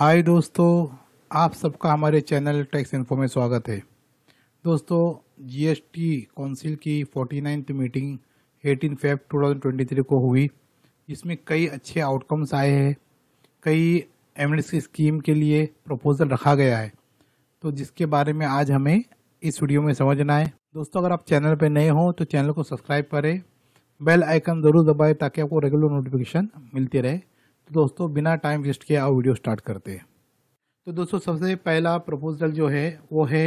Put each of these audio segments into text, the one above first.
हाय दोस्तों आप सबका हमारे चैनल टैक्स इन्फो में स्वागत है दोस्तों जीएसटी काउंसिल की forty ninth meeting thousand twenty three को हुई जिसमें कई अच्छे आउटकम्स आए हैं कई एमनेस्टी स्कीम के लिए प्रपोजल रखा गया है तो जिसके बारे में आज हमें इस वीडियो में समझना है दोस्तों अगर आप चैनल पर नए हों तो चैनल को सब्सक्राइब करें बेल आइकन ज़रूर दबाएं ताकि आपको रेगुलर नोटिफिकेशन मिलती रहे तो दोस्तों बिना टाइम वेस्ट किए आप वीडियो स्टार्ट करते हैं तो दोस्तों सबसे पहला प्रपोजल जो है वो है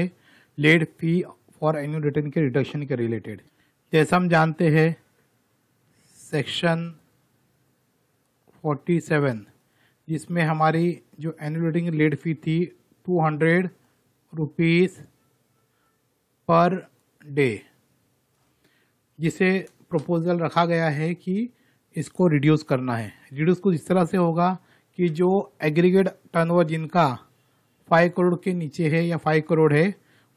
late fee for annual return के रिडक्शन के रिलेटेड जैसा हम जानते हैं सेक्शन 47 जिसमें हमारी जो एनुअल रेटिंग लेट फी थी two hundred rupees per day जिसे प्रपोज़ल रखा गया है कि इसको रिड्यूस करना है रिड्यूस कुछ इस तरह से होगा कि जो एग्रीगेट टर्नओवर जिनका फाइव करोड़ के नीचे है या फाइव करोड़ है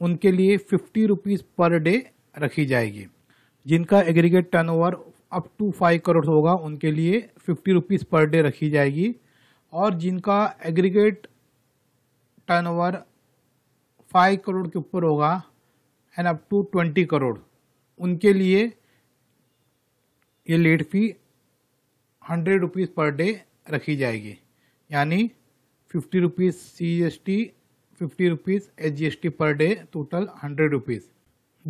उनके लिए फिफ्टी रुपीज़ पर डे रखी जाएगी जिनका aggregate turnover up to five crore होगा उनके लिए फिफ्टी रुपीज़ पर डे रखी जाएगी और जिनका एग्रीगेट टर्नओवर फाइव करोड़ के ऊपर होगा and up to twenty crore उनके लिए ये late fee hundred rupees per day रखी जाएगी यानी fifty rupees C S T fifty rupees H G S T per day total hundred rupees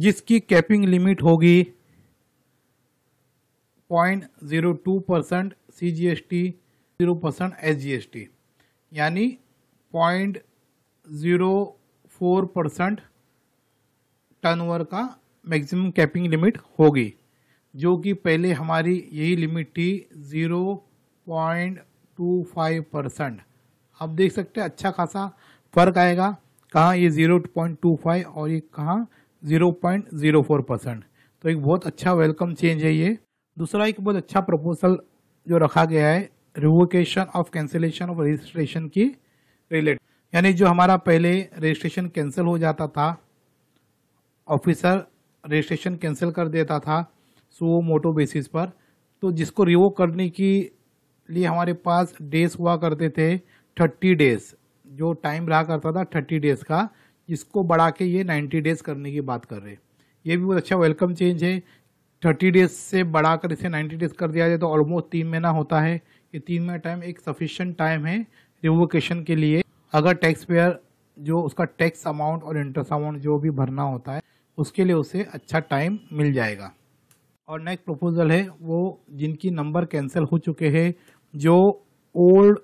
जिसकी कैपिंग लिमिट होगी point zero two percent C G S T zero percent H G S T यानी point zero four percent turnover का maximum capping limit होगी जो कि पहले हमारी यही लिमिट थी zero point two five percent आप देख सकते हैं अच्छा खासा फ़र्क आएगा कहाँ ये ज़ीरो पॉइंट टू फाइव और ये कहाँ zero point zero four percent तो एक बहुत अच्छा वेलकम चेंज है ये दूसरा एक बहुत अच्छा प्रपोजल जो रखा गया है revocation of cancellation of registration की रिलेट यानी जो हमारा पहले रजिस्ट्रेशन कैंसिल हो जाता था ऑफिसर रजिस्ट्रेशन कैंसिल कर देता था सो मोटो बेसिस पर तो जिसको रिवोक करने के लिए हमारे पास डेज हुआ करते थे थर्टी डेज जो टाइम रहा करता था थर्टी डेज का जिसको बढ़ा के ये नाइन्टी डेज करने की बात कर रहे ये भी बहुत अच्छा वेलकम चेंज है थर्टी डेज से बढ़ाकर इसे नाइन्टी डेज कर दिया जाए तो ऑलमोस्ट तीन महीना होता है ये तीन महीना टाइम एक सफिशेंट टाइम है रिवोकेशन के लिए अगर टैक्स पेयर जो उसका टैक्स अमाउंट और इंटरेस्ट अमाउंट जो भी भरना होता है उसके लिए उसे अच्छा टाइम मिल जाएगा और नेक्स्ट प्रपोजल है वो जिनकी नंबर कैंसिल हो चुके हैं जो ओल्ड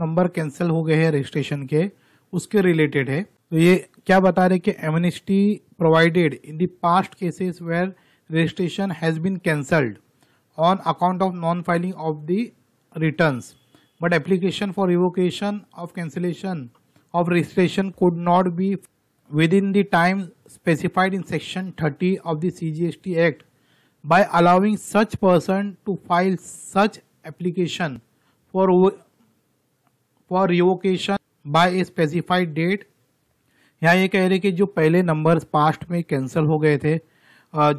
नंबर कैंसिल हो गए हैं रजिस्ट्रेशन के उसके रिलेटेड है तो ये क्या बता रहे कि amnesty provided in the past cases where registration has been cancelled on account of non filing of the returns but application for revocation of cancellation of registration could not be within the time specified in section 30 of the CGST Act by allowing such person to file such application for for revocation by a specified date यहाँ ये कह रहे कि जो पहले numbers past में cancel हो गए थे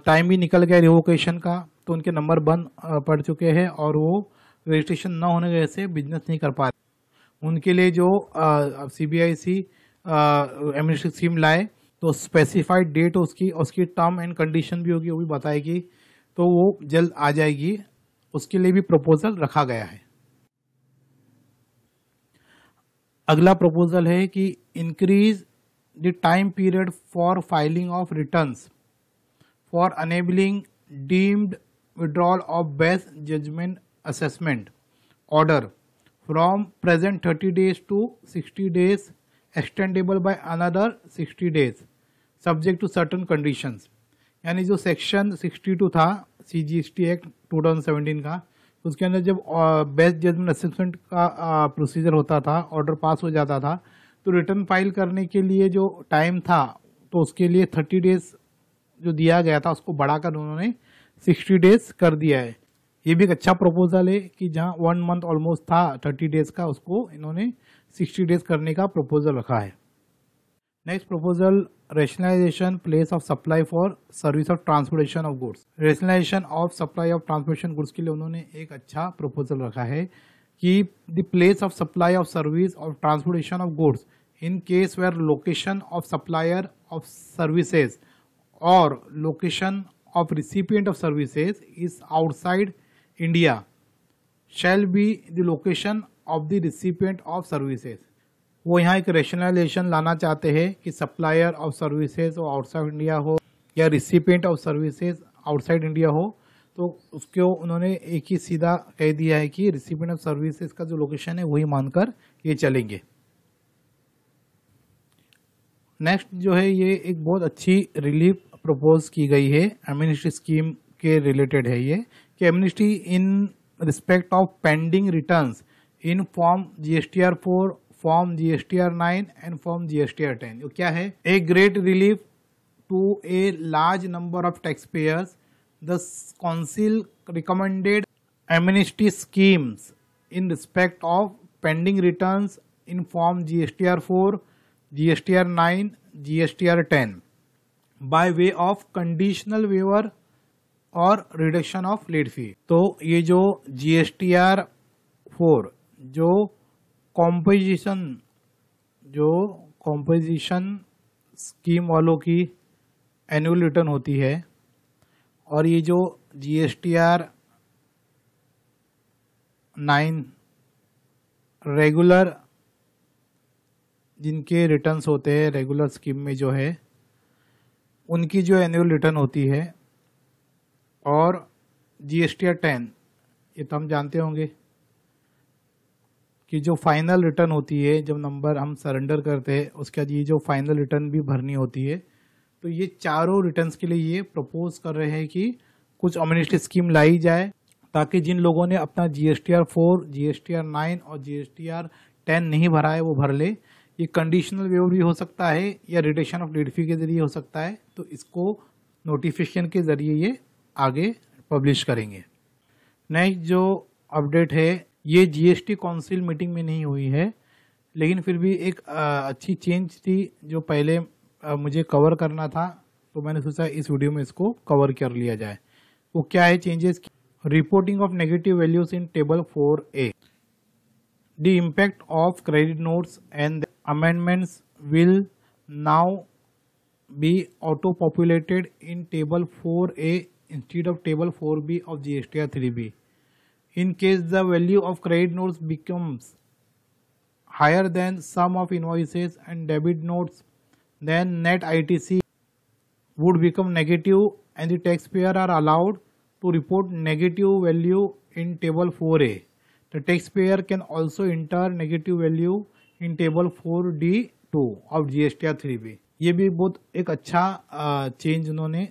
टाइम भी निकल गया रिवोकेशन का तो उनके नंबर बंद पड़ चुके हैं और वो रजिस्ट्रेशन ना होने की वजह से बिजनेस नहीं कर पा रहे उनके लिए जो C B I C एम्यूनिस्टिक SIM लाए तो स्पेसिफाइड डेट उसकी उसकी टर्म एंड कंडीशन भी होगी वो भी बताएगी तो वो जल्द आ जाएगी उसके लिए भी प्रपोजल रखा गया है अगला प्रपोजल है कि increase the time period for filing of returns for enabling deemed withdrawal of best judgement assessment order from present thirty days to sixty days extendable by another sixty days subject to certain conditions यानी जो section sixty two था C G S T act two thousand का उसके अंदर जब best judgement assessment का procedure होता था ऑर्डर पास हो जाता था तो रिटर्न फाइल करने के लिए जो टाइम था तो उसके लिए थर्टी डेज जो दिया गया था उसको बढ़ाकर उन्होंने सिक्सटी डेज कर दिया है ये भी एक अच्छा प्रपोजल है कि जहाँ वन मंथ ऑलमोस्ट था थर्टी डेज का उसको इन्होंने 60 डेज करने का प्रपोजल रखा है next proposal rationalisation place of supply for service of transportation of goods rationalisation of supply of transportation goods के लिए उन्होंने एक अच्छा प्रपोजल रखा है कि the place of supply of service of transportation of goods in case where location of supplier of services और location of recipient of services is outside India shall be the location of the recipient of services वो यहाँ एक rationalisation लाना चाहते हैं कि supplier of services वो outside India हो या recipient of services outside India हो तो उसको उन्होंने एक ही सीधा कह दिया है कि रिसिपियंट ऑफ सर्विसेज का जो लोकेशन है वही मानकर ये चलेंगे नेक्स्ट जो है ये एक बहुत अच्छी रिलीफ प्रपोज की गई है एमिनिस्ट्री स्कीम के रिलेटेड है ये कि amnesty in respect of pending returns in form GSTR four form GSTR nine and form GSTR ten तो क्या है a great relief to a large number of tax payers the council recommended amnesty schemes in respect of pending return in form G S T R four R nine G S T R ten by way of conditional waiver और reduction of late fee तो ये जो G S T R four जो composition जो composition scheme वालों की annual return होती है और ये जो G S T R nine regular जिनके रिटर्न्स होते हैं रेगुलर स्कीम में जो है उनकी जो एनुअल रिटर्न होती है और G S T R ten ये तो हम जानते होंगे कि जो फाइनल रिटर्न होती है जब नंबर हम सरेंडर करते हैं उसके बाद ये जो फाइनल रिटर्न भी भरनी होती है तो ये चारों रिटर्न्स के लिए ये प्रपोज कर रहे हैं कि कुछ अम्यूनिस्ट स्कीम लाई जाए ताकि जिन लोगों ने अपना G S T R four G S T R nine और G S T R ten नहीं भरा है वो भर ले ये कंडीशनल वेव भी हो सकता है या रिटेशन ऑफ फी के ज़रिए हो सकता है तो इसको नोटिफिकेशन के ज़रिए ये आगे पब्लिश करेंगे नेक्स्ट जो अपडेट है ये जीएसटी काउंसिल मीटिंग में नहीं हुई है लेकिन फिर भी एक अच्छी चेंज थी जो पहले मुझे कवर करना था तो मैंने सोचा इस वीडियो में इसको कवर कर लिया जाए वो क्या है changes reporting of negative values in table four A the impact of credit notes and amendments will now be auto populated in table four A instead of table four B of G S T R three B in case the value of credit notes becomes higher than sum of invoices and debit notes then net ITC would become negative and the taxpayer are allowed to report negative value in table 4a. The taxpayer can also enter negative value in table four D two और G S ये भी बहुत एक अच्छा change उन्होंने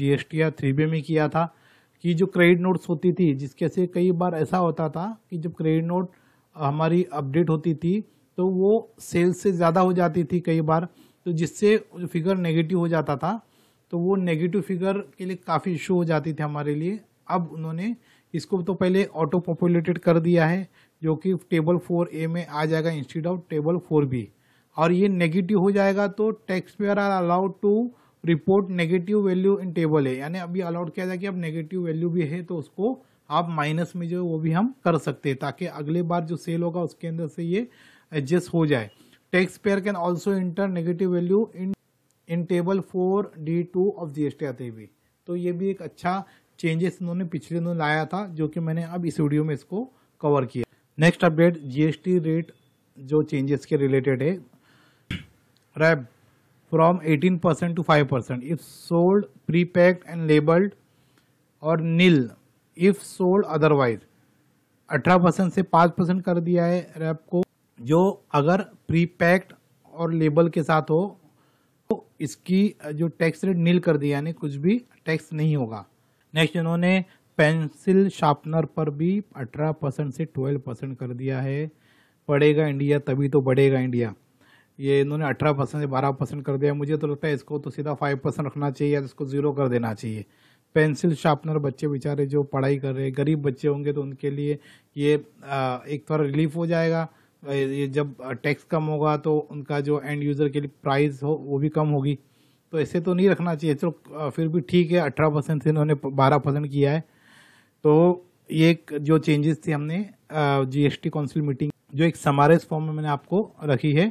G S T R three B में किया था कि जो क्रेडिट नोट्स होती थी जिसके से कई बार ऐसा होता था कि जब क्रेडिट नोट हमारी अपडेट होती थी तो वो सेल्स से ज़्यादा हो जाती थी कई बार तो जिससे फिगर नेगेटिव हो जाता था तो वो नेगेटिव फिगर के लिए काफ़ी इशू हो जाती थी हमारे लिए अब उन्होंने इसको तो पहले ऑटो पॉपुलेटेड कर दिया है जो कि टेबल फोर ए में आ जाएगा instead of table four B और ये नेगेटिव हो जाएगा तो tax payer are allowed to report negative value in table है यानी अभी अलाउड किया जाए कि अब नेगेटिव वैल्यू भी है तो उसको आप माइनस में जो है वो भी हम कर सकते हैं ताकि अगले बार जो सेल होगा उसके अंदर से ये एडजस्ट हो जाए tax payer can also enter negative value in in table four D two of G S T आते हुए तो ये भी एक अच्छा चेंजेस इन्होंने पिछले दिनों लाया था जो कि मैंने अब इस वीडियो में इसको कवर किया नेक्स्ट अपडेट टी रेट जो चेंजेस के रिलेटेड है रैब from 18% to 5% if sold packed and and labeled or nil if sold otherwise 18% से 5% कर दिया है रैप को जो अगर प्रीपैक्ड और लेबल के साथ हो तो इसकी जो टैक्स रेट नील कर दिया यानी कुछ भी टैक्स नहीं होगा नेक्स्ट इन्होंने पेंसिल शार्पनर पर भी 18 परसेंट से 12 परसेंट कर दिया है पड़ेगा इंडिया तभी तो बढ़ेगा इंडिया ये इन्होंने अठारह परसेंट से बारह परसेंट कर दिया मुझे तो लगता है इसको तो सीधा फाइव परसेंट रखना चाहिए या इसको ज़ीरो कर देना चाहिए पेंसिल शार्पनर बच्चे बेचारे जो पढ़ाई कर रहे हैं गरीब बच्चे होंगे तो उनके लिए ये एक थोड़ा रिलीफ हो जाएगा ये जब टैक्स कम होगा तो उनका जो एंड यूज़र के लिए प्राइस हो वो भी कम होगी तो ऐसे तो नहीं रखना चाहिए चलो फिर भी ठीक है अठारह परसेंट से इन्होंने बारह परसेंट किया है तो ये जो चेंजेस थे हमने जीएसटी काउंसिल मीटिंग जो एक समारेस फॉर्म में मैंने आपको रखी है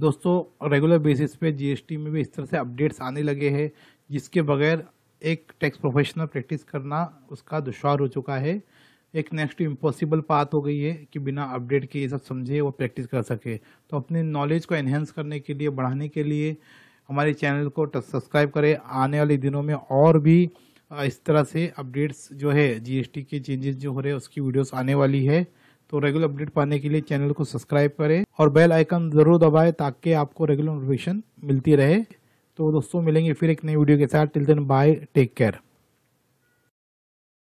दोस्तों रेगुलर बेसिस पे जीएसटी में भी इस तरह से अपडेट्स आने लगे हैं जिसके बगैर एक टैक्स प्रोफेशनल प्रैक्टिस करना उसका दुशवार हो चुका है एक नेक्स्ट इम्पॉसिबल बात हो गई है कि बिना अपडेट के ये सब समझे वो प्रैक्टिस कर सके तो अपने नॉलेज को एनहेंस करने के लिए बढ़ाने के लिए हमारे चैनल को सब्सक्राइब करें आने वाले दिनों में और भी इस तरह से अपडेट्स जो है जीएसटी के चेंजेस जो हो रहे हैं उसकी वीडियोस आने वाली है तो रेगुलर अपडेट पाने के लिए चैनल को सब्सक्राइब करें और बेल आइकन जरूर दबाएं ताकि आपको रेगुलर नोटिफिकेशन मिलती रहे तो दोस्तों मिलेंगे फिर एक नई वीडियो के साथ till then bye take care